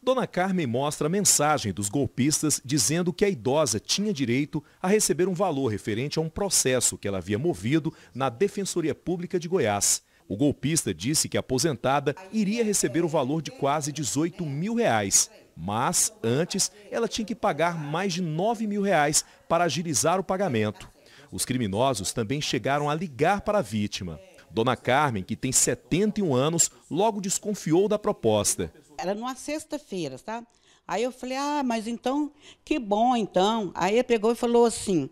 Dona Carmen mostra a mensagem dos golpistas dizendo que a idosa tinha direito a receber um valor referente a um processo que ela havia movido na Defensoria Pública de Goiás. O golpista disse que a aposentada iria receber o valor de quase 18 mil reais, mas antes ela tinha que pagar mais de 9 mil reais para agilizar o pagamento. Os criminosos também chegaram a ligar para a vítima. Dona Carmen, que tem 71 anos, logo desconfiou da proposta. Era numa sexta-feira, tá? Aí eu falei, ah, mas então, que bom então. Aí ele pegou e falou assim,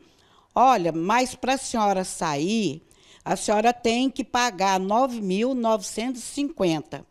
olha, mas para a senhora sair, a senhora tem que pagar 9.950. A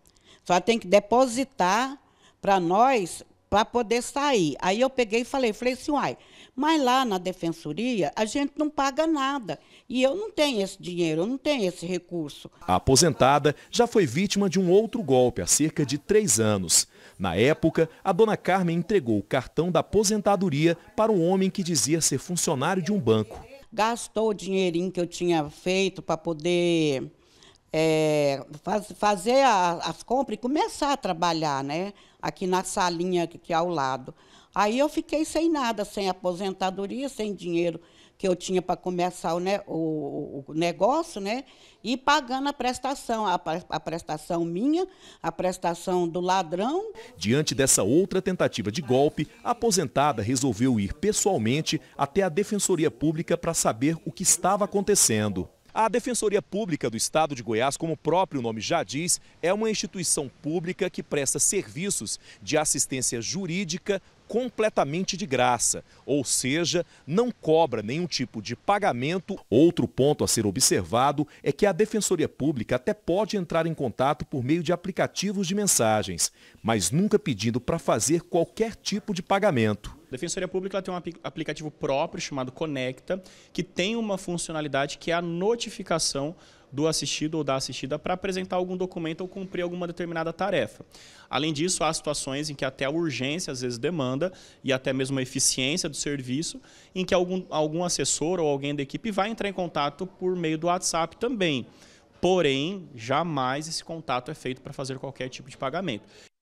senhora tem que depositar para nós para poder sair. Aí eu peguei e falei, falei assim, uai, mas lá na defensoria a gente não paga nada. E eu não tenho esse dinheiro, eu não tenho esse recurso. A aposentada já foi vítima de um outro golpe há cerca de três anos. Na época, a dona Carmen entregou o cartão da aposentadoria para um homem que dizia ser funcionário de um banco. Gastou o dinheirinho que eu tinha feito para poder é, faz, fazer a, as compras e começar a trabalhar, né? aqui na salinha que é ao lado. Aí eu fiquei sem nada, sem aposentadoria, sem dinheiro que eu tinha para começar o, o, o, negócio, né? E pagando a prestação, a, a, prestação minha, a prestação do ladrão. Diante dessa outra tentativa de golpe, a aposentada resolveu ir pessoalmente até a Defensoria Pública para saber o que estava acontecendo. A Defensoria Pública do Estado de Goiás, como o próprio nome já diz, é uma instituição pública que presta serviços de assistência jurídica completamente de graça, ou seja, não cobra nenhum tipo de pagamento. Outro ponto a ser observado é que a Defensoria Pública até pode entrar em contato por meio de aplicativos de mensagens, mas nunca pedindo para fazer qualquer tipo de pagamento. A Defensoria Pública tem um aplicativo próprio chamado Conecta, que tem uma funcionalidade que é a notificação do assistido ou da assistida para apresentar algum documento ou cumprir alguma determinada tarefa. Além disso, há situações em que até a urgência às vezes demanda e até mesmo a eficiência do serviço, em que algum, algum assessor ou alguém da equipe vai entrar em contato por meio do WhatsApp também. Porém, jamais esse contato é feito para fazer qualquer tipo de pagamento.